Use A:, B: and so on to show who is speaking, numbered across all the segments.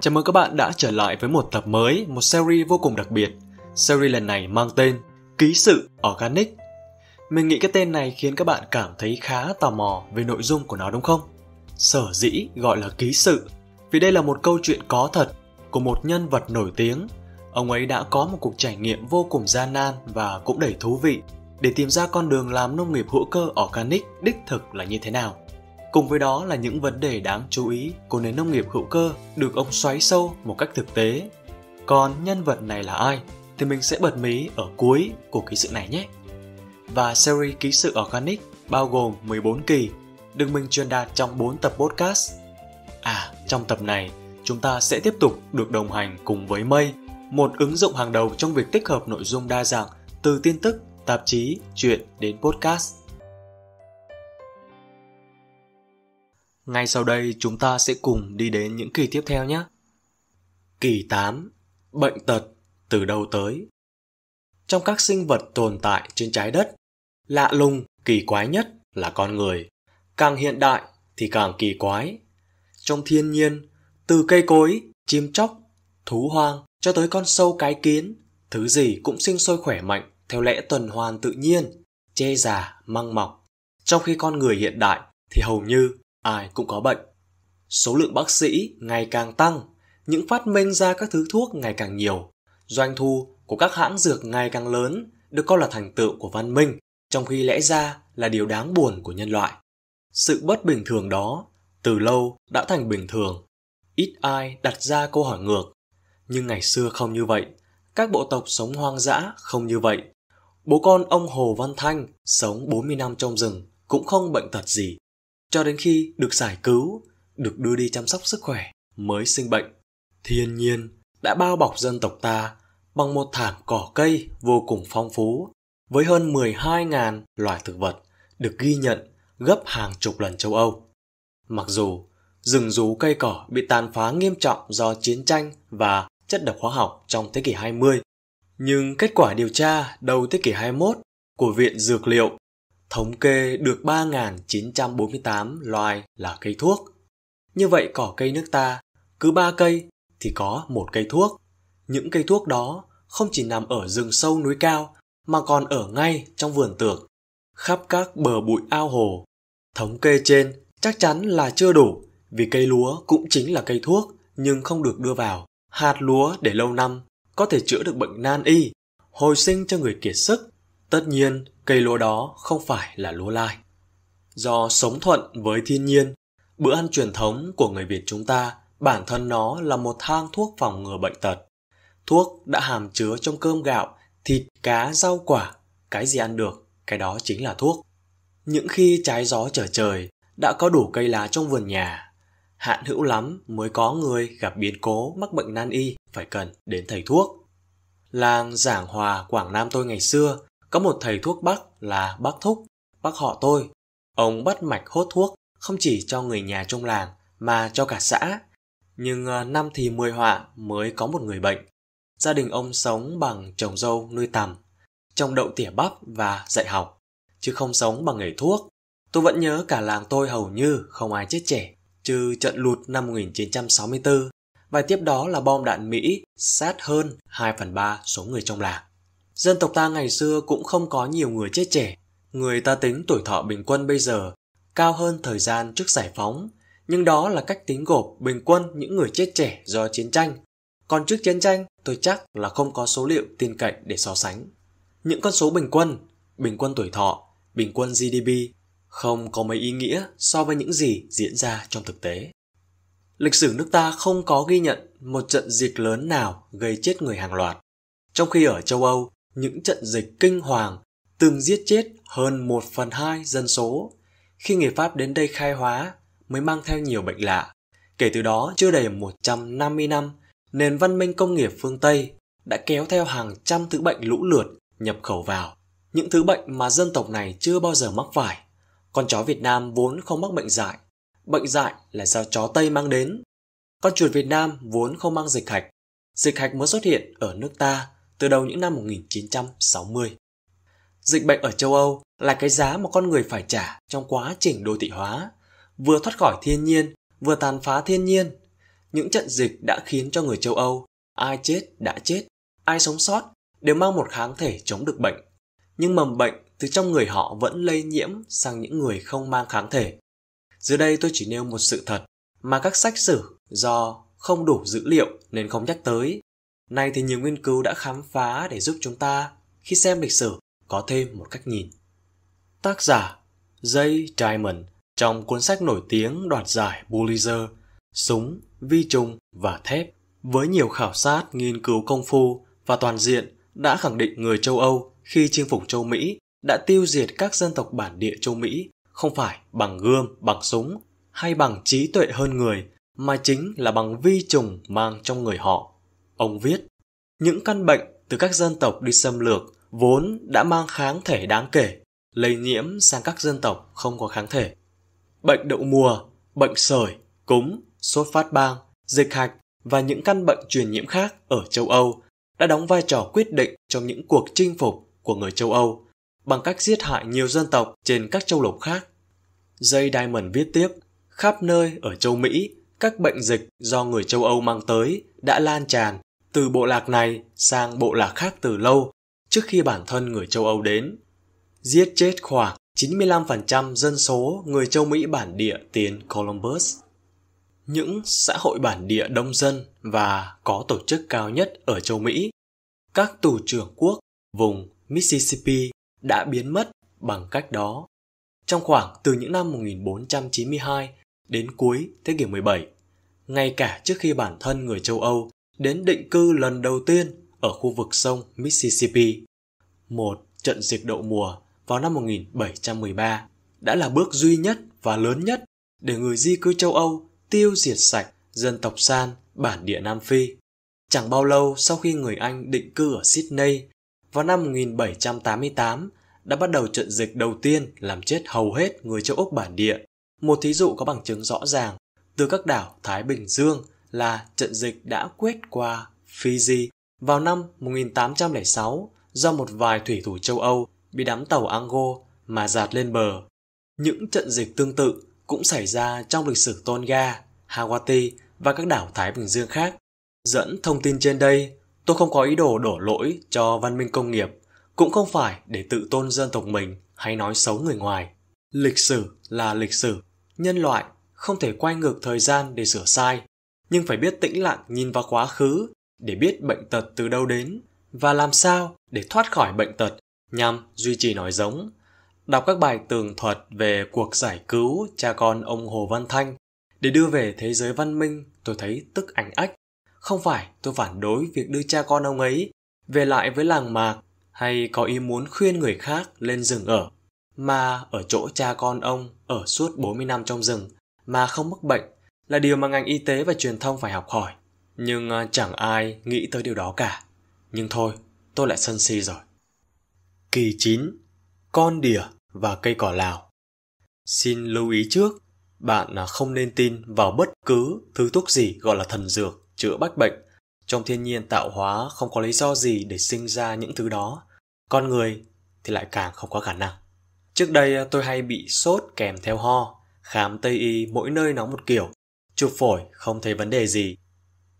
A: Chào mừng các bạn đã trở lại với một tập mới, một series vô cùng đặc biệt. Series lần này mang tên Ký sự Organic. Mình nghĩ cái tên này khiến các bạn cảm thấy khá tò mò về nội dung của nó đúng không? Sở dĩ gọi là ký sự vì đây là một câu chuyện có thật của một nhân vật nổi tiếng. Ông ấy đã có một cuộc trải nghiệm vô cùng gian nan và cũng đầy thú vị để tìm ra con đường làm nông nghiệp hữu cơ organic đích thực là như thế nào. Cùng với đó là những vấn đề đáng chú ý của nền nông nghiệp hữu cơ được ông xoáy sâu một cách thực tế. Còn nhân vật này là ai thì mình sẽ bật mí ở cuối của ký sự này nhé. Và series ký sự organic bao gồm 14 kỳ được mình truyền đạt trong 4 tập podcast. À, trong tập này, chúng ta sẽ tiếp tục được đồng hành cùng với Mây, một ứng dụng hàng đầu trong việc tích hợp nội dung đa dạng từ tin tức, tạp chí, chuyện đến podcast Ngay sau đây chúng ta sẽ cùng đi đến những kỳ tiếp theo nhé. Kỳ 8. Bệnh tật từ đâu tới? Trong các sinh vật tồn tại trên trái đất, lạ lùng, kỳ quái nhất là con người. Càng hiện đại thì càng kỳ quái. Trong thiên nhiên, từ cây cối, chim chóc, thú hoang cho tới con sâu cái kiến, thứ gì cũng sinh sôi khỏe mạnh theo lẽ tuần hoàn tự nhiên, che già, măng mọc. Trong khi con người hiện đại thì hầu như ai cũng có bệnh. Số lượng bác sĩ ngày càng tăng, những phát minh ra các thứ thuốc ngày càng nhiều, doanh thu của các hãng dược ngày càng lớn được coi là thành tựu của văn minh, trong khi lẽ ra là điều đáng buồn của nhân loại. Sự bất bình thường đó từ lâu đã thành bình thường, ít ai đặt ra câu hỏi ngược. Nhưng ngày xưa không như vậy, các bộ tộc sống hoang dã không như vậy. Bố con ông Hồ Văn Thanh sống 40 năm trong rừng cũng không bệnh tật gì cho đến khi được giải cứu, được đưa đi chăm sóc sức khỏe mới sinh bệnh. Thiên nhiên đã bao bọc dân tộc ta bằng một thảm cỏ cây vô cùng phong phú với hơn 12.000 loài thực vật được ghi nhận gấp hàng chục lần châu Âu. Mặc dù rừng rú cây cỏ bị tàn phá nghiêm trọng do chiến tranh và chất độc hóa học trong thế kỷ 20, nhưng kết quả điều tra đầu thế kỷ 21 của Viện Dược liệu thống kê được 3.948 loài là cây thuốc. Như vậy cỏ cây nước ta, cứ 3 cây thì có một cây thuốc. Những cây thuốc đó không chỉ nằm ở rừng sâu núi cao mà còn ở ngay trong vườn tược, khắp các bờ bụi ao hồ. Thống kê trên chắc chắn là chưa đủ vì cây lúa cũng chính là cây thuốc nhưng không được đưa vào. Hạt lúa để lâu năm có thể chữa được bệnh nan y, hồi sinh cho người kiệt sức. Tất nhiên, cây lúa đó không phải là lúa lai. Do sống thuận với thiên nhiên, bữa ăn truyền thống của người Việt chúng ta bản thân nó là một thang thuốc phòng ngừa bệnh tật. Thuốc đã hàm chứa trong cơm gạo, thịt, cá, rau quả, cái gì ăn được, cái đó chính là thuốc. Những khi trái gió trở trời, đã có đủ cây lá trong vườn nhà. Hạn hữu lắm mới có người gặp biến cố mắc bệnh nan y phải cần đến thầy thuốc. Làng Giảng Hòa Quảng Nam tôi ngày xưa có một thầy thuốc Bắc là Bác Thúc, Bác họ tôi. Ông bắt mạch hốt thuốc không chỉ cho người nhà trong làng mà cho cả xã. Nhưng ờ, năm thì mười họa mới có một người bệnh. Gia đình ông sống bằng trồng dâu nuôi tằm, trồng đậu tỉa bắp và dạy học, chứ không sống bằng nghề thuốc. Tôi vẫn nhớ cả làng tôi hầu như không ai chết trẻ, trừ trận lụt năm 1964 và tiếp đó là bom đạn Mỹ sát hơn 2 phần 3 số người trong làng. Dân tộc ta ngày xưa cũng không có nhiều người chết trẻ. Người ta tính tuổi thọ bình quân bây giờ cao hơn thời gian trước giải phóng, nhưng đó là cách tính gộp bình quân những người chết trẻ do chiến tranh. Còn trước chiến tranh, tôi chắc là không có số liệu tin cậy để so sánh. Những con số bình quân, bình quân tuổi thọ, bình quân GDP không có mấy ý nghĩa so với những gì diễn ra trong thực tế. Lịch sử nước ta không có ghi nhận một trận diệt lớn nào gây chết người hàng loạt. Trong khi ở châu Âu, những trận dịch kinh hoàng từng giết chết hơn 1 phần 2 dân số. Khi người Pháp đến đây khai hóa mới mang theo nhiều bệnh lạ. Kể từ đó chưa đầy 150 năm, nền văn minh công nghiệp phương Tây đã kéo theo hàng trăm thứ bệnh lũ lượt nhập khẩu vào. Những thứ bệnh mà dân tộc này chưa bao giờ mắc phải. Con chó Việt Nam vốn không mắc bệnh dại. Bệnh dại là do chó Tây mang đến. Con chuột Việt Nam vốn không mang dịch hạch. Dịch hạch mới xuất hiện ở nước ta từ đầu những năm 1960. Dịch bệnh ở châu Âu là cái giá mà con người phải trả trong quá trình đô thị hóa, vừa thoát khỏi thiên nhiên, vừa tàn phá thiên nhiên. Những trận dịch đã khiến cho người châu Âu, ai chết đã chết, ai sống sót đều mang một kháng thể chống được bệnh. Nhưng mầm bệnh từ trong người họ vẫn lây nhiễm sang những người không mang kháng thể. Dưới đây tôi chỉ nêu một sự thật mà các sách sử do không đủ dữ liệu nên không nhắc tới này thì nhiều nghiên cứu đã khám phá để giúp chúng ta khi xem lịch sử có thêm một cách nhìn. Tác giả Jay Diamond trong cuốn sách nổi tiếng đoạt giải Pulitzer Súng, Vi trùng và Thép với nhiều khảo sát, nghiên cứu công phu và toàn diện đã khẳng định người châu Âu khi chinh phục châu Mỹ đã tiêu diệt các dân tộc bản địa châu Mỹ không phải bằng gươm, bằng súng hay bằng trí tuệ hơn người mà chính là bằng vi trùng mang trong người họ. Ông viết, những căn bệnh từ các dân tộc đi xâm lược vốn đã mang kháng thể đáng kể, lây nhiễm sang các dân tộc không có kháng thể. Bệnh đậu mùa, bệnh sởi, cúm, sốt phát bang, dịch hạch và những căn bệnh truyền nhiễm khác ở châu Âu đã đóng vai trò quyết định trong những cuộc chinh phục của người châu Âu bằng cách giết hại nhiều dân tộc trên các châu lục khác. Jay Diamond viết tiếp, khắp nơi ở châu Mỹ, các bệnh dịch do người châu Âu mang tới đã lan tràn từ bộ lạc này sang bộ lạc khác từ lâu trước khi bản thân người châu Âu đến. Giết chết khoảng 95% dân số người châu Mỹ bản địa tiền Columbus. Những xã hội bản địa đông dân và có tổ chức cao nhất ở châu Mỹ, các tù trưởng quốc vùng Mississippi đã biến mất bằng cách đó. Trong khoảng từ những năm 1492 đến cuối thế kỷ 17, ngay cả trước khi bản thân người châu Âu đến định cư lần đầu tiên ở khu vực sông Mississippi. Một trận dịch đậu mùa vào năm 1713 đã là bước duy nhất và lớn nhất để người di cư châu Âu tiêu diệt sạch dân tộc San bản địa Nam Phi. Chẳng bao lâu sau khi người Anh định cư ở Sydney, vào năm 1788 đã bắt đầu trận dịch đầu tiên làm chết hầu hết người châu Úc bản địa. Một thí dụ có bằng chứng rõ ràng từ các đảo Thái Bình Dương là trận dịch đã quét qua Fiji vào năm 1806 do một vài thủy thủ châu Âu bị đám tàu Ango mà giạt lên bờ. Những trận dịch tương tự cũng xảy ra trong lịch sử Tonga, Hawaii và các đảo Thái Bình Dương khác. Dẫn thông tin trên đây, tôi không có ý đồ đổ lỗi cho văn minh công nghiệp, cũng không phải để tự tôn dân tộc mình hay nói xấu người ngoài. Lịch sử là lịch sử, nhân loại không thể quay ngược thời gian để sửa sai, nhưng phải biết tĩnh lặng nhìn vào quá khứ để biết bệnh tật từ đâu đến và làm sao để thoát khỏi bệnh tật nhằm duy trì nói giống. Đọc các bài tường thuật về cuộc giải cứu cha con ông Hồ Văn Thanh để đưa về thế giới văn minh tôi thấy tức ảnh ách. Không phải tôi phản đối việc đưa cha con ông ấy về lại với làng mạc hay có ý muốn khuyên người khác lên rừng ở, mà ở chỗ cha con ông ở suốt 40 năm trong rừng mà không mắc bệnh là điều mà ngành y tế và truyền thông phải học hỏi nhưng à, chẳng ai nghĩ tới điều đó cả nhưng thôi tôi lại sân si rồi kỳ 9 con đỉa và cây cỏ lào xin lưu ý trước bạn à, không nên tin vào bất cứ thứ thuốc gì gọi là thần dược chữa bách bệnh trong thiên nhiên tạo hóa không có lý do gì để sinh ra những thứ đó con người thì lại càng không có khả năng trước đây à, tôi hay bị sốt kèm theo ho khám tây y mỗi nơi nó một kiểu chụp phổi không thấy vấn đề gì.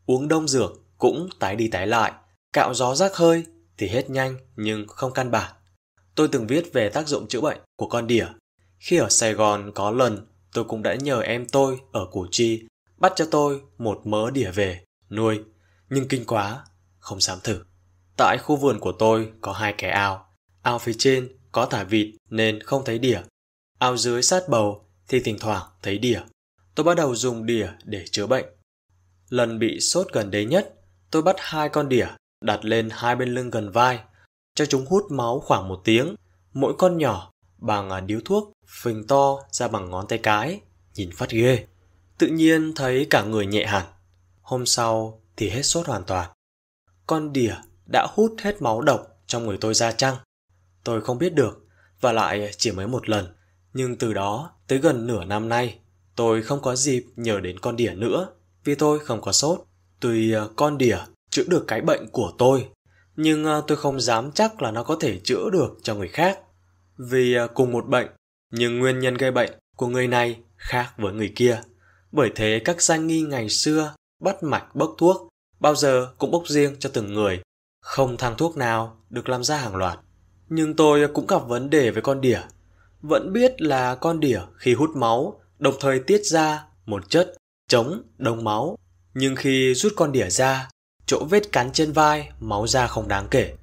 A: Uống đông dược cũng tái đi tái lại, cạo gió rác hơi thì hết nhanh nhưng không căn bản. Tôi từng viết về tác dụng chữa bệnh của con đỉa. Khi ở Sài Gòn có lần, tôi cũng đã nhờ em tôi ở Củ Chi bắt cho tôi một mớ đỉa về, nuôi. Nhưng kinh quá, không dám thử. Tại khu vườn của tôi có hai cái ao. Ao phía trên có thả vịt nên không thấy đỉa. Ao dưới sát bầu thì thỉnh thoảng thấy đỉa tôi bắt đầu dùng đỉa để chữa bệnh. Lần bị sốt gần đấy nhất, tôi bắt hai con đỉa đặt lên hai bên lưng gần vai, cho chúng hút máu khoảng một tiếng, mỗi con nhỏ bằng à, điếu thuốc phình to ra bằng ngón tay cái, nhìn phát ghê. Tự nhiên thấy cả người nhẹ hẳn. Hôm sau thì hết sốt hoàn toàn. Con đỉa đã hút hết máu độc trong người tôi ra chăng? Tôi không biết được, và lại chỉ mới một lần. Nhưng từ đó tới gần nửa năm nay, Tôi không có dịp nhờ đến con đỉa nữa, vì tôi không có sốt. Tuy ờ, con đỉa chữa được cái bệnh của tôi, nhưng ờ, tôi không dám chắc là nó có thể chữa được cho người khác. Vì ờ, cùng một bệnh, nhưng nguyên nhân gây bệnh của người này khác với người kia. Bởi thế các danh nghi ngày xưa bắt mạch bốc thuốc bao giờ cũng bốc riêng cho từng người. Không thang thuốc nào được làm ra hàng loạt. Nhưng tôi cũng gặp vấn đề với con đỉa. Vẫn biết là con đỉa khi hút máu đồng thời tiết ra một chất chống đông máu. Nhưng khi rút con đỉa ra, chỗ vết cắn trên vai máu ra không đáng kể.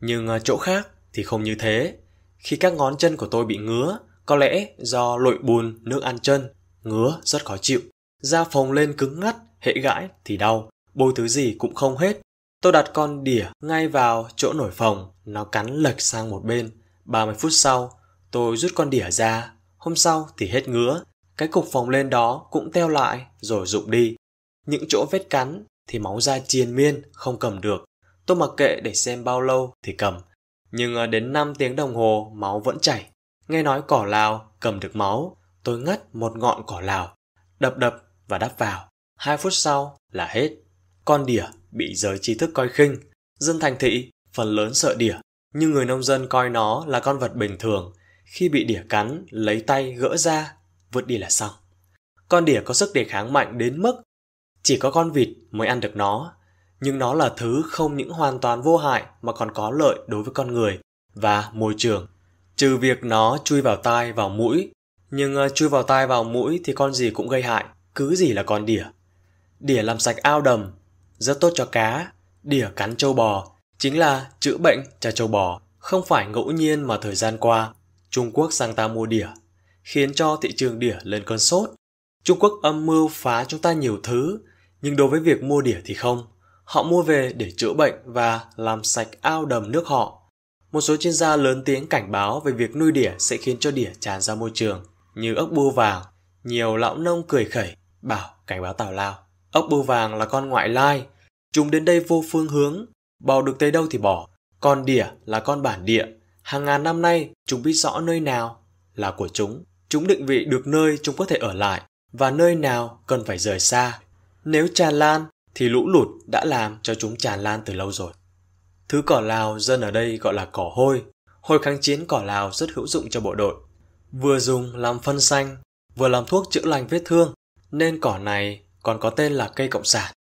A: Nhưng à, chỗ khác thì không như thế. Khi các ngón chân của tôi bị ngứa, có lẽ do lội bùn nước ăn chân, ngứa rất khó chịu. Da phồng lên cứng ngắt, hệ gãi thì đau, bôi thứ gì cũng không hết. Tôi đặt con đỉa ngay vào chỗ nổi phồng nó cắn lệch sang một bên. 30 phút sau, tôi rút con đỉa ra, hôm sau thì hết ngứa, cái cục phồng lên đó cũng teo lại rồi rụng đi. Những chỗ vết cắn thì máu da chiên miên không cầm được. Tôi mặc kệ để xem bao lâu thì cầm. Nhưng à, đến 5 tiếng đồng hồ máu vẫn chảy. Nghe nói cỏ lào cầm được máu, tôi ngắt một ngọn cỏ lào, đập đập và đắp vào. Hai phút sau là hết. Con đỉa bị giới trí thức coi khinh. Dân thành thị phần lớn sợ đỉa, nhưng người nông dân coi nó là con vật bình thường. Khi bị đỉa cắn, lấy tay gỡ ra vứt đi là xong. Con đỉa có sức đề kháng mạnh đến mức chỉ có con vịt mới ăn được nó, nhưng nó là thứ không những hoàn toàn vô hại mà còn có lợi đối với con người và môi trường. Trừ việc nó chui vào tai vào mũi, nhưng ờ, chui vào tai vào mũi thì con gì cũng gây hại, cứ gì là con đỉa. Đỉa làm sạch ao đầm, rất tốt cho cá, đỉa cắn châu bò, chính là chữa bệnh cho châu bò, không phải ngẫu nhiên mà thời gian qua Trung Quốc sang ta mua đỉa khiến cho thị trường đỉa lên cơn sốt. Trung Quốc âm mưu phá chúng ta nhiều thứ, nhưng đối với việc mua đỉa thì không. Họ mua về để chữa bệnh và làm sạch ao đầm nước họ. Một số chuyên gia lớn tiếng cảnh báo về việc nuôi đỉa sẽ khiến cho đỉa tràn ra môi trường, như ốc bươu vàng. Nhiều lão nông cười khẩy, bảo cảnh báo tào lao. Ốc bươu vàng là con ngoại lai, chúng đến đây vô phương hướng, bò được tới đâu thì bỏ. Còn đỉa là con bản địa, hàng ngàn năm nay chúng biết rõ nơi nào là của chúng. Chúng định vị được nơi chúng có thể ở lại và nơi nào cần phải rời xa. Nếu tràn lan thì lũ lụt đã làm cho chúng tràn lan từ lâu rồi. Thứ cỏ Lào dân ở đây gọi là cỏ hôi. Hồi kháng chiến cỏ Lào rất hữu dụng cho bộ đội. Vừa dùng làm phân xanh, vừa làm thuốc chữa lành vết thương, nên cỏ này còn có tên là cây cộng sản.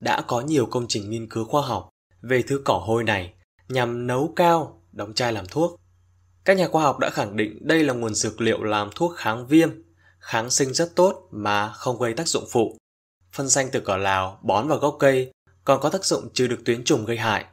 A: Đã có nhiều công trình nghiên cứu khoa học về thứ cỏ hôi này nhằm nấu cao, đóng chai làm thuốc các nhà khoa học đã khẳng định đây là nguồn dược liệu làm thuốc kháng viêm, kháng sinh rất tốt mà không gây tác dụng phụ. Phân xanh từ cỏ lào bón vào gốc cây còn có tác dụng trừ được tuyến trùng gây hại.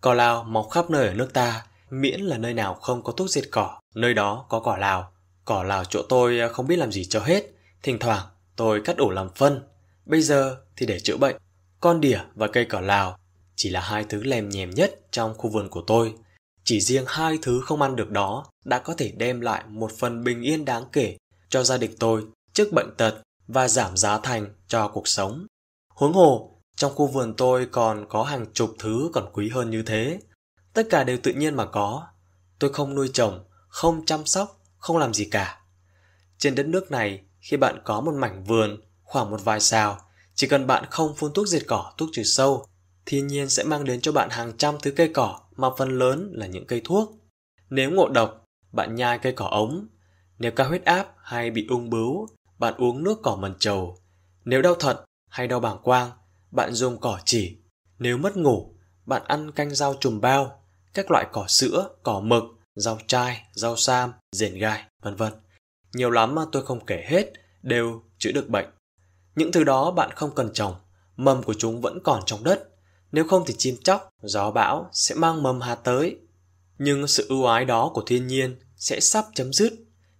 A: Cỏ lào mọc khắp nơi ở nước ta, miễn là nơi nào không có thuốc diệt cỏ, nơi đó có cỏ lào. Cỏ lào chỗ tôi à, không biết làm gì cho hết, thỉnh thoảng tôi cắt ủ làm phân. Bây giờ thì để chữa bệnh, con đỉa và cây cỏ lào chỉ là hai thứ lèm nhèm nhất trong khu vườn của tôi – chỉ riêng hai thứ không ăn được đó đã có thể đem lại một phần bình yên đáng kể cho gia đình tôi trước bệnh tật và giảm giá thành cho cuộc sống. Huống hồ, trong khu vườn tôi còn có hàng chục thứ còn quý hơn như thế. Tất cả đều tự nhiên mà có. Tôi không nuôi trồng, không chăm sóc, không làm gì cả. Trên đất nước này, khi bạn có một mảnh vườn, khoảng một vài xào, chỉ cần bạn không phun thuốc diệt cỏ, thuốc trừ sâu, thiên nhiên sẽ mang đến cho bạn hàng trăm thứ cây cỏ mà phần lớn là những cây thuốc. Nếu ngộ độc, bạn nhai cây cỏ ống. Nếu cao huyết áp hay bị ung bướu, bạn uống nước cỏ mần trầu. Nếu đau thận hay đau bàng quang, bạn dùng cỏ chỉ. Nếu mất ngủ, bạn ăn canh rau trùm bao, các loại cỏ sữa, cỏ mực, rau chai, rau sam, rền gai, vân vân. Nhiều lắm mà tôi không kể hết, đều chữa được bệnh. Những thứ đó bạn không cần trồng, mầm của chúng vẫn còn trong đất, nếu không thì chim chóc, gió bão sẽ mang mầm hạt tới. Nhưng sự ưu ái đó của thiên nhiên sẽ sắp chấm dứt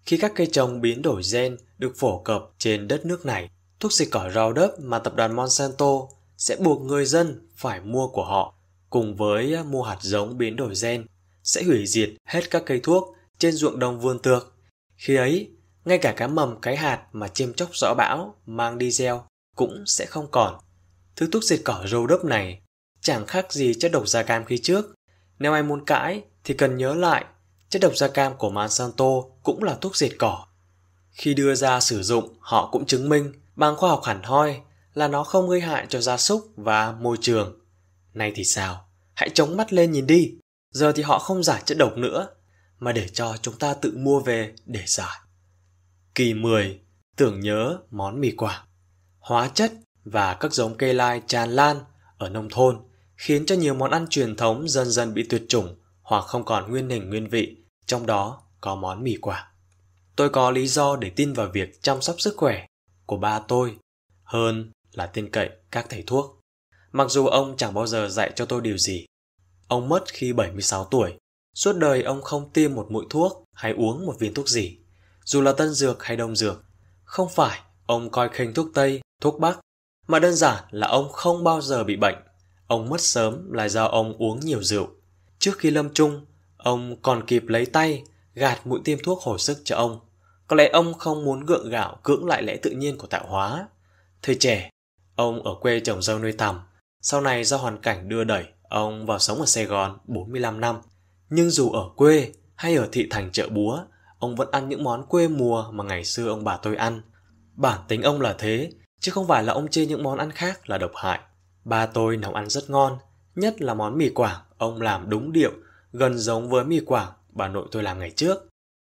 A: khi các cây trồng biến đổi gen được phổ cập trên đất nước này. Thuốc diệt cỏ rau đớp mà tập đoàn Monsanto sẽ buộc người dân phải mua của họ cùng với mua hạt giống biến đổi gen sẽ hủy diệt hết các cây thuốc trên ruộng đồng vườn tược. Khi ấy, ngay cả cá mầm cái hạt mà chim chóc rõ bão mang đi gieo cũng sẽ không còn. Thứ thuốc diệt cỏ râu đớp này chẳng khác gì chất độc da cam khi trước. Nếu ai muốn cãi thì cần nhớ lại, chất độc da cam của Monsanto cũng là thuốc diệt cỏ. Khi đưa ra sử dụng, họ cũng chứng minh bằng khoa học hẳn hoi là nó không gây hại cho gia súc và môi trường. Nay thì sao? Hãy chống mắt lên nhìn đi. Giờ thì họ không giải chất độc nữa, mà để cho chúng ta tự mua về để giải. Kỳ 10. Tưởng nhớ món mì quả. Hóa chất và các giống cây lai tràn lan ở nông thôn khiến cho nhiều món ăn truyền thống dần dần bị tuyệt chủng hoặc không còn nguyên hình nguyên vị, trong đó có món mì quả. Tôi có lý do để tin vào việc chăm sóc sức khỏe của ba tôi hơn là tin cậy các thầy thuốc. Mặc dù ông chẳng bao giờ dạy cho tôi điều gì. Ông mất khi 76 tuổi. Suốt đời ông không tiêm một mũi thuốc hay uống một viên thuốc gì, dù là tân dược hay đông dược. Không phải ông coi khinh thuốc Tây, thuốc Bắc, mà đơn giản là ông không bao giờ bị bệnh Ông mất sớm là do ông uống nhiều rượu. Trước khi lâm chung, ông còn kịp lấy tay, gạt mũi tiêm thuốc hồi sức cho ông. Có lẽ ông không muốn gượng gạo cưỡng lại lẽ tự nhiên của tạo hóa. Thời trẻ, ông ở quê trồng dâu nuôi tầm. Sau này do hoàn cảnh đưa đẩy, ông vào sống ở Sài Gòn 45 năm. Nhưng dù ở quê hay ở thị thành chợ búa, ông vẫn ăn những món quê mùa mà ngày xưa ông bà tôi ăn. Bản tính ông là thế, chứ không phải là ông chê những món ăn khác là độc hại. Ba tôi nấu ăn rất ngon, nhất là món mì quảng, ông làm đúng điệu, gần giống với mì quảng bà nội tôi làm ngày trước.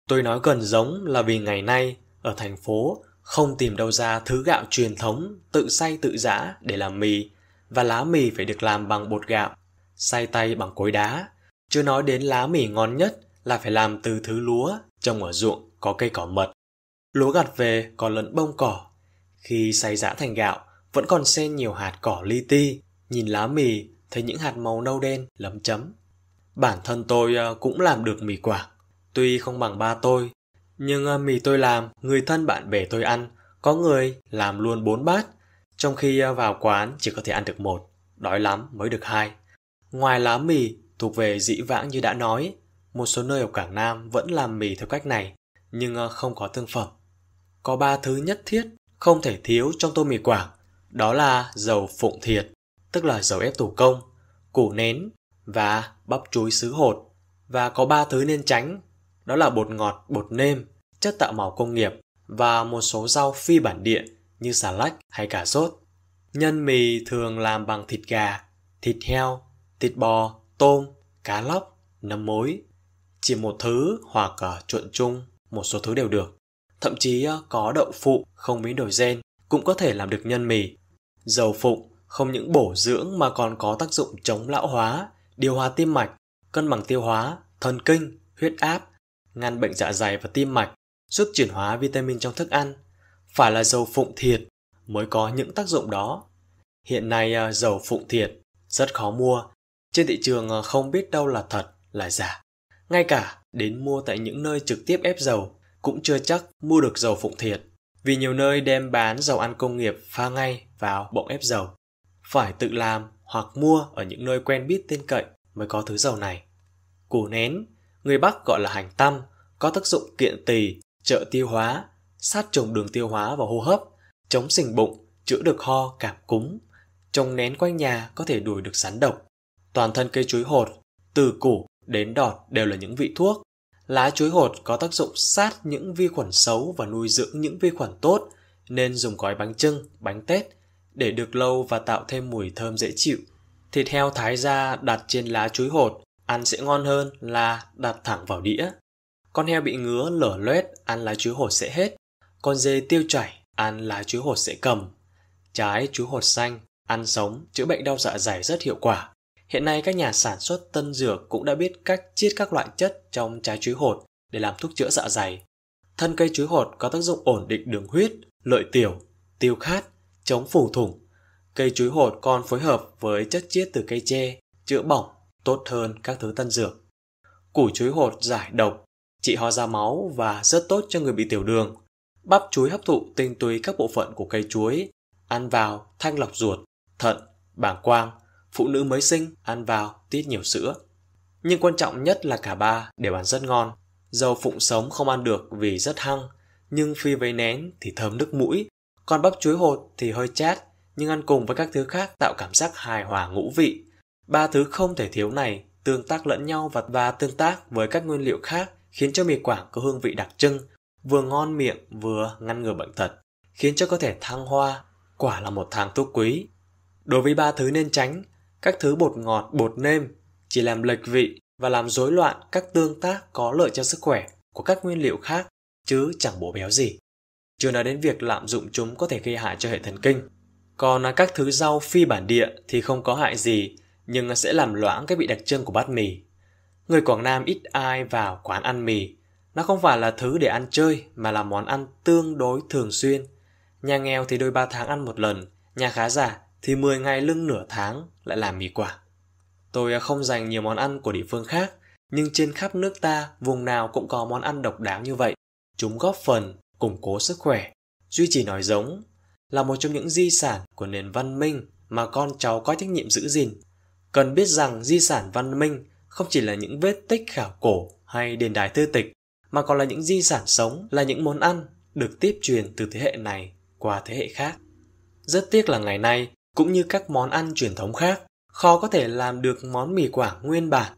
A: Tôi nói gần giống là vì ngày nay, ở thành phố, không tìm đâu ra thứ gạo truyền thống tự xay tự giã để làm mì, và lá mì phải được làm bằng bột gạo, xay tay bằng cối đá. Chưa nói đến lá mì ngon nhất là phải làm từ thứ lúa, trồng ở ruộng, có cây cỏ mật. Lúa gặt về còn lẫn bông cỏ. Khi xay giã thành gạo, vẫn còn xen nhiều hạt cỏ li ti nhìn lá mì thấy những hạt màu nâu đen lấm chấm bản thân tôi ờ, cũng làm được mì quảng tuy không bằng ba tôi nhưng ờ, mì tôi làm người thân bạn bè tôi ăn có người làm luôn bốn bát trong khi ờ, vào quán chỉ có thể ăn được một đói lắm mới được hai ngoài lá mì thuộc về dĩ vãng như đã nói một số nơi ở Quảng Nam vẫn làm mì theo cách này, nhưng không có thương phẩm. Có ba thứ nhất thiết, không thể thiếu trong tô mì Quảng, đó là dầu phụng thiệt, tức là dầu ép thủ công, củ nén và bắp chuối xứ hột. Và có ba thứ nên tránh, đó là bột ngọt, bột nêm, chất tạo màu công nghiệp và một số rau phi bản địa như xà lách hay cà rốt. Nhân mì thường làm bằng thịt gà, thịt heo, thịt bò, tôm, cá lóc, nấm mối. Chỉ một thứ hoặc ờ, trộn chung, một số thứ đều được. Thậm chí ờ, có đậu phụ không biến đổi gen cũng có thể làm được nhân mì. Dầu phụng không những bổ dưỡng mà còn có tác dụng chống lão hóa, điều hòa tim mạch, cân bằng tiêu hóa, thần kinh, huyết áp, ngăn bệnh dạ dày và tim mạch, giúp chuyển hóa vitamin trong thức ăn. Phải là dầu phụng thiệt mới có những tác dụng đó. Hiện nay à, dầu phụng thiệt rất khó mua, trên thị trường à, không biết đâu là thật, là giả. Ngay cả đến mua tại những nơi trực tiếp ép dầu cũng chưa chắc mua được dầu phụng thiệt vì nhiều nơi đem bán dầu ăn công nghiệp pha ngay vào bộng ép dầu. Phải tự làm hoặc mua ở những nơi quen biết tin cậy mới có thứ dầu này. Củ nén, người Bắc gọi là hành tăm, có tác dụng kiện tỳ, trợ tiêu hóa, sát trùng đường tiêu hóa và hô hấp, chống sình bụng, chữa được ho, cảm cúm. Trồng nén quanh nhà có thể đuổi được rắn độc. Toàn thân cây chuối hột, từ củ đến đọt đều là những vị thuốc, Lá chuối hột có tác dụng sát những vi khuẩn xấu và nuôi dưỡng những vi khuẩn tốt, nên dùng gói bánh trưng, bánh tét để được lâu và tạo thêm mùi thơm dễ chịu. Thịt heo thái ra đặt trên lá chuối hột ăn sẽ ngon hơn là đặt thẳng vào đĩa. Con heo bị ngứa lở loét ăn lá chuối hột sẽ hết, con dê tiêu chảy ăn lá chuối hột sẽ cầm. Trái chuối hột xanh ăn sống chữa bệnh đau dạ dày rất hiệu quả. Hiện nay các nhà sản xuất tân dược cũng đã biết cách chiết các loại chất trong trái chuối hột để làm thuốc chữa dạ dày. Thân cây chuối hột có tác dụng ổn định đường huyết, lợi tiểu, tiêu khát, chống phù thủng. Cây chuối hột còn phối hợp với chất chiết từ cây tre, chữa bỏng, tốt hơn các thứ tân dược. Củ chuối hột giải độc, trị ho ra máu và rất tốt cho người bị tiểu đường. Bắp chuối hấp thụ tinh túy các bộ phận của cây chuối, ăn vào thanh lọc ruột, thận, bảng quang, phụ nữ mới sinh ăn vào tiết nhiều sữa. Nhưng quan trọng nhất là cả ba đều ăn rất ngon. Dầu phụng sống không ăn được vì rất hăng, nhưng phi với nén thì thơm nước mũi, còn bắp chuối hột thì hơi chát, nhưng ăn cùng với các thứ khác tạo cảm giác hài hòa ngũ vị. Ba thứ không thể thiếu này tương tác lẫn nhau và, và tương tác với các nguyên liệu khác khiến cho mì Quảng có hương vị đặc trưng, vừa ngon miệng vừa ngăn ngừa bệnh tật, khiến cho có thể thăng hoa, quả là một tháng thuốc quý. Đối với ba thứ nên tránh, các thứ bột ngọt, bột nêm chỉ làm lệch vị và làm rối loạn các tương tác có lợi cho sức khỏe của các nguyên liệu khác chứ chẳng bổ béo gì. Chưa nói đến việc lạm dụng chúng có thể gây hại cho hệ thần kinh. Còn à, các thứ rau phi bản địa thì không có hại gì nhưng sẽ làm loãng cái vị đặc trưng của bát mì. Người Quảng Nam ít ai vào quán ăn mì. Nó không phải là thứ để ăn chơi mà là món ăn tương đối thường xuyên. Nhà nghèo thì đôi ba tháng ăn một lần, nhà khá giả thì 10 ngày lưng nửa tháng lại làm mì quảng. Tôi à, không dành nhiều món ăn của địa phương khác, nhưng trên khắp nước ta, vùng nào cũng có món ăn độc đáo như vậy. Chúng góp phần củng cố sức khỏe, duy trì nói giống, là một trong những di sản của nền văn minh mà con cháu có trách nhiệm giữ gìn. Cần biết rằng di sản văn minh không chỉ là những vết tích khảo cổ hay đền đài thư tịch, mà còn là những di sản sống, là những món ăn được tiếp truyền từ thế hệ này qua thế hệ khác. Rất tiếc là ngày nay, cũng như các món ăn truyền thống khác, khó có thể làm được món mì Quảng nguyên bản.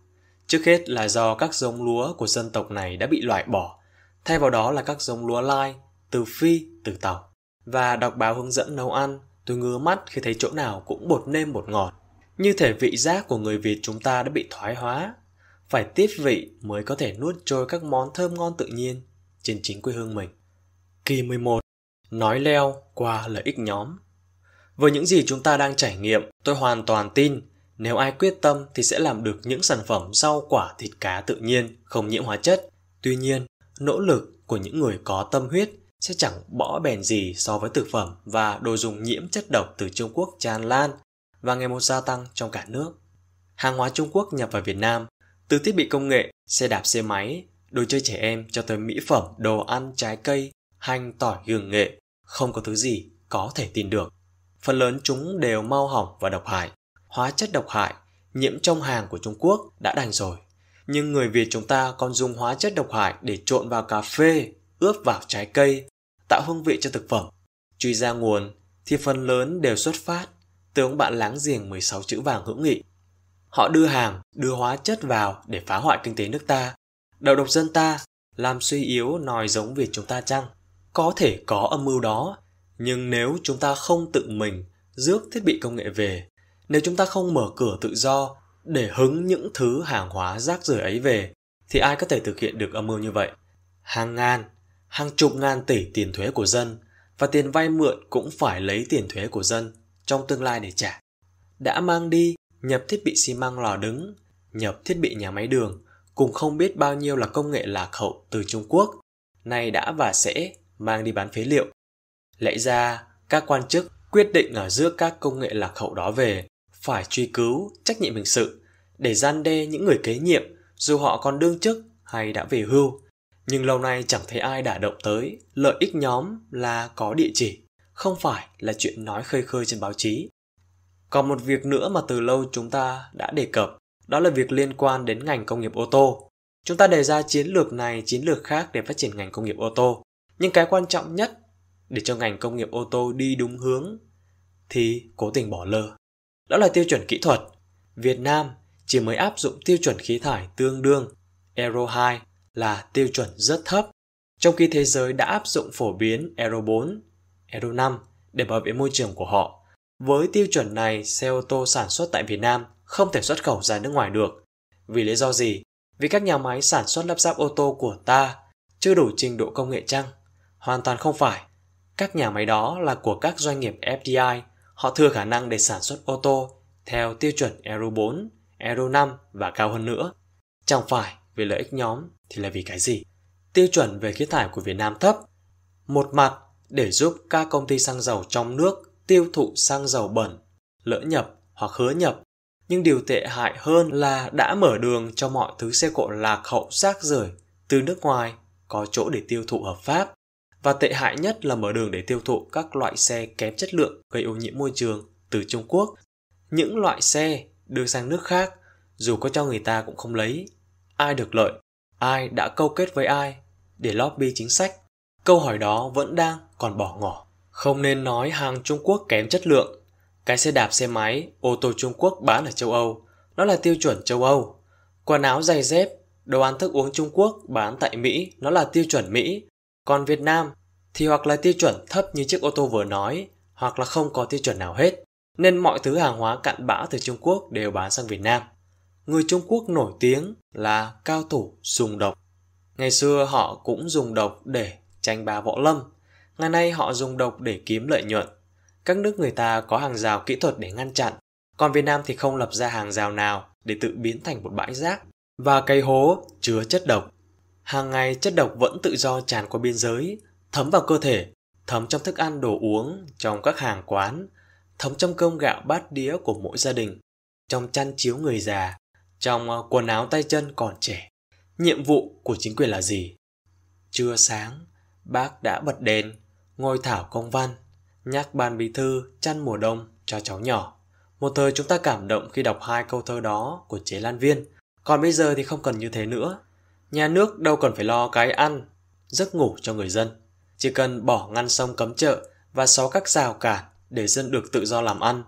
A: Trước hết là do các giống lúa của dân tộc này đã bị loại bỏ, thay vào đó là các giống lúa lai, từ Phi, từ Tàu. Và đọc báo hướng dẫn nấu ăn, tôi ngứa mắt khi thấy chỗ nào cũng bột nêm bột ngọt. Như thể vị giác của người Việt chúng ta đã bị thoái hóa. Phải tiếp vị mới có thể nuốt trôi các món thơm ngon tự nhiên trên chính quê hương mình. Kỳ 11 Nói leo qua lợi ích nhóm với những gì chúng ta đang trải nghiệm, tôi hoàn toàn tin nếu ai quyết tâm thì sẽ làm được những sản phẩm rau quả thịt cá tự nhiên, không nhiễm hóa chất. Tuy nhiên, nỗ lực của những người có tâm huyết sẽ chẳng bỏ bèn gì so với thực phẩm và đồ dùng nhiễm chất độc từ Trung Quốc tràn lan và ngày một gia tăng trong cả nước. Hàng hóa Trung Quốc nhập vào Việt Nam, từ thiết bị công nghệ, xe đạp xe máy, đồ chơi trẻ em cho tới mỹ phẩm, đồ ăn, trái cây, hành, tỏi, gừng nghệ, không có thứ gì có thể tin được phần lớn chúng đều mau hỏng và độc hại. Hóa chất độc hại nhiễm trong hàng của Trung Quốc đã đành rồi. Nhưng người Việt chúng ta còn dùng hóa chất độc hại để trộn vào cà phê, ướp vào trái cây, tạo hương vị cho thực phẩm. Truy ra nguồn thì phần lớn đều xuất phát từ ông bạn láng giềng 16 chữ vàng hữu nghị. Họ đưa hàng, đưa hóa chất vào để phá hoại kinh tế nước ta, đầu độc dân ta, làm suy yếu nòi giống Việt chúng ta chăng? Có thể có âm mưu đó, nhưng nếu chúng ta không tự mình rước thiết bị công nghệ về nếu chúng ta không mở cửa tự do để hứng những thứ hàng hóa rác rưởi ấy về thì ai có thể thực hiện được âm mưu như vậy hàng ngàn hàng chục ngàn tỷ tiền thuế của dân và tiền vay mượn cũng phải lấy tiền thuế của dân trong tương lai để trả đã mang đi nhập thiết bị xi măng lò đứng nhập thiết bị nhà máy đường cùng không biết bao nhiêu là công nghệ lạc hậu từ trung quốc nay đã và sẽ mang đi bán phế liệu Lẽ ra, các quan chức quyết định ở giữa các công nghệ lạc hậu đó về phải truy cứu trách nhiệm hình sự để gian đe những người kế nhiệm dù họ còn đương chức hay đã về hưu. Nhưng lâu nay chẳng thấy ai đả động tới lợi ích nhóm là có địa chỉ, không phải là chuyện nói khơi khơi trên báo chí. Còn một việc nữa mà từ lâu chúng ta đã đề cập, đó là việc liên quan đến ngành công nghiệp ô tô. Chúng ta đề ra chiến lược này, chiến lược khác để phát triển ngành công nghiệp ô tô. Nhưng cái quan trọng nhất để cho ngành công nghiệp ô tô đi đúng hướng thì cố tình bỏ lơ. Đó là tiêu chuẩn kỹ thuật. Việt Nam chỉ mới áp dụng tiêu chuẩn khí thải tương đương Euro 2 là tiêu chuẩn rất thấp, trong khi thế giới đã áp dụng phổ biến Euro 4, Euro 5 để bảo vệ môi trường của họ. Với tiêu chuẩn này, xe ô tô sản xuất tại Việt Nam không thể xuất khẩu ra nước ngoài được. Vì lý do gì? Vì các nhà máy sản xuất lắp ráp ô tô của ta chưa đủ trình độ công nghệ chăng? Hoàn toàn không phải. Các nhà máy đó là của các doanh nghiệp FDI, họ thừa khả năng để sản xuất ô tô theo tiêu chuẩn Euro 4, Euro 5 và cao hơn nữa. Chẳng phải vì lợi ích nhóm thì là vì cái gì? Tiêu chuẩn về khí thải của Việt Nam thấp, một mặt để giúp các công ty xăng dầu trong nước tiêu thụ xăng dầu bẩn, lỡ nhập hoặc hứa nhập. Nhưng điều tệ hại hơn là đã mở đường cho mọi thứ xe cộ lạc hậu xác rời từ nước ngoài có chỗ để tiêu thụ hợp pháp và tệ hại nhất là mở đường để tiêu thụ các loại xe kém chất lượng gây ô nhiễm môi trường từ Trung Quốc. Những loại xe đưa sang nước khác, dù có cho người ta cũng không lấy. Ai được lợi, ai đã câu kết với ai để lobby chính sách, câu hỏi đó vẫn đang còn bỏ ngỏ. Không nên nói hàng Trung Quốc kém chất lượng. Cái xe đạp xe máy, ô tô Trung Quốc bán ở châu Âu, nó là tiêu chuẩn châu Âu. Quần áo giày dép, đồ ăn thức uống Trung Quốc bán tại Mỹ, nó là tiêu chuẩn Mỹ còn Việt Nam thì hoặc là tiêu chuẩn thấp như chiếc ô tô vừa nói, hoặc là không có tiêu chuẩn nào hết, nên mọi thứ hàng hóa cặn bã từ Trung Quốc đều bán sang Việt Nam. Người Trung Quốc nổi tiếng là cao thủ dùng độc. Ngày xưa họ cũng dùng độc để tranh bá võ lâm, ngày nay họ dùng độc để kiếm lợi nhuận. Các nước người ta có hàng rào kỹ thuật để ngăn chặn, còn Việt Nam thì không lập ra hàng rào nào để tự biến thành một bãi rác và cây hố chứa chất độc. Hàng ngày chất độc vẫn tự do tràn qua biên giới, thấm vào cơ thể, thấm trong thức ăn đồ uống, trong các hàng quán, thấm trong cơm gạo bát đĩa của mỗi gia đình, trong chăn chiếu người già, trong ờ, quần áo tay chân còn trẻ. Nhiệm vụ của chính quyền là gì? Trưa sáng, bác đã bật đèn, ngồi thảo công văn, nhắc ban bí thư chăn mùa đông cho cháu nhỏ. Một thời chúng ta cảm động khi đọc hai câu thơ đó của chế Lan Viên, còn bây giờ thì không cần như thế nữa. Nhà nước đâu cần phải lo cái ăn, giấc ngủ cho người dân. Chỉ cần bỏ ngăn sông cấm chợ và xóa các rào cản để dân được tự do làm ăn,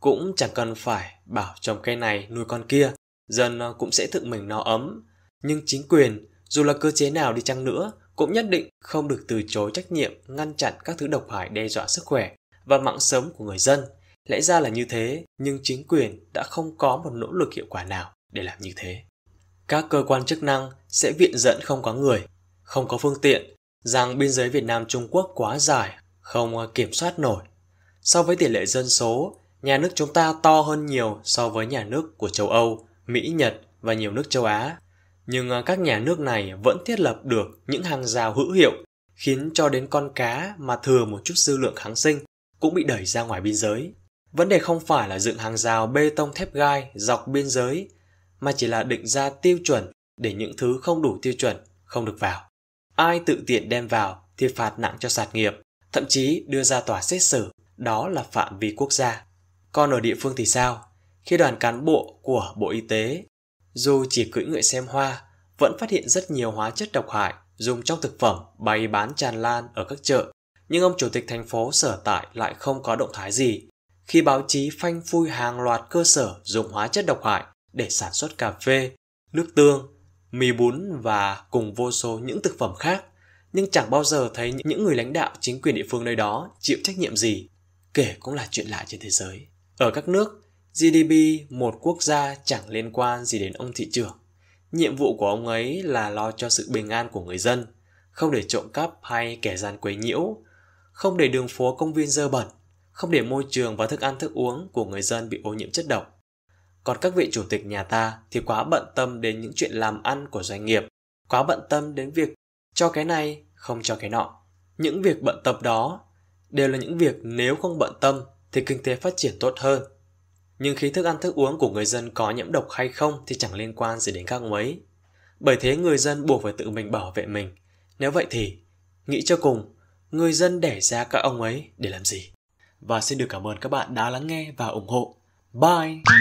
A: cũng chẳng cần phải bảo trồng cây này nuôi con kia, dân ờ, cũng sẽ tự mình no ấm. Nhưng chính quyền, dù là cơ chế nào đi chăng nữa, cũng nhất định không được từ chối trách nhiệm ngăn chặn các thứ độc hại đe dọa sức khỏe và mạng sống của người dân. Lẽ ra là như thế, nhưng chính quyền đã không có một nỗ lực hiệu quả nào để làm như thế. Các cơ quan chức năng sẽ viện dẫn không có người, không có phương tiện, rằng biên giới Việt Nam Trung Quốc quá dài, không kiểm soát nổi. So với tỷ lệ dân số, nhà nước chúng ta to hơn nhiều so với nhà nước của châu Âu, Mỹ, Nhật và nhiều nước châu Á. Nhưng à, các nhà nước này vẫn thiết lập được những hàng rào hữu hiệu khiến cho đến con cá mà thừa một chút dư lượng kháng sinh cũng bị đẩy ra ngoài biên giới. Vấn đề không phải là dựng hàng rào bê tông thép gai dọc biên giới, mà chỉ là định ra tiêu chuẩn để những thứ không đủ tiêu chuẩn không được vào. Ai tự tiện đem vào thì phạt nặng cho sạt nghiệp, thậm chí đưa ra tòa xét xử, đó là phạm vi quốc gia. Còn ở địa phương thì sao? Khi đoàn cán bộ của Bộ Y tế, dù chỉ cưỡi ngựa xem hoa, vẫn phát hiện rất nhiều hóa chất độc hại dùng trong thực phẩm bày bán tràn lan ở các chợ, nhưng ông chủ tịch thành phố sở tại lại không có động thái gì. Khi báo chí phanh phui hàng loạt cơ sở dùng hóa chất độc hại để sản xuất cà phê, nước tương, mì bún và cùng vô số những thực phẩm khác, nhưng chẳng bao giờ thấy những người lãnh đạo chính quyền địa phương nơi đó chịu trách nhiệm gì. Kể cũng là chuyện lạ trên thế giới. Ở các nước, GDP một quốc gia chẳng liên quan gì đến ông thị trưởng. Nhiệm vụ của ông ấy là lo cho sự bình an của người dân, không để trộm cắp hay kẻ gian quấy nhiễu, không để đường phố công viên dơ bẩn, không để môi trường và thức ăn thức uống của người dân bị ô nhiễm chất độc còn các vị chủ tịch nhà ta thì quá bận tâm đến những chuyện làm ăn của doanh nghiệp quá bận tâm đến việc cho cái này không cho cái nọ những việc bận tâm đó đều là những việc nếu không bận tâm thì kinh tế phát triển tốt hơn nhưng khi thức ăn thức uống của người dân có nhiễm độc hay không thì chẳng liên quan gì đến các ông ấy bởi thế người dân buộc phải tự mình bảo vệ mình nếu vậy thì nghĩ cho cùng người dân đẻ ra các ông ấy để làm gì và xin được cảm ơn các bạn đã lắng nghe và ủng hộ bye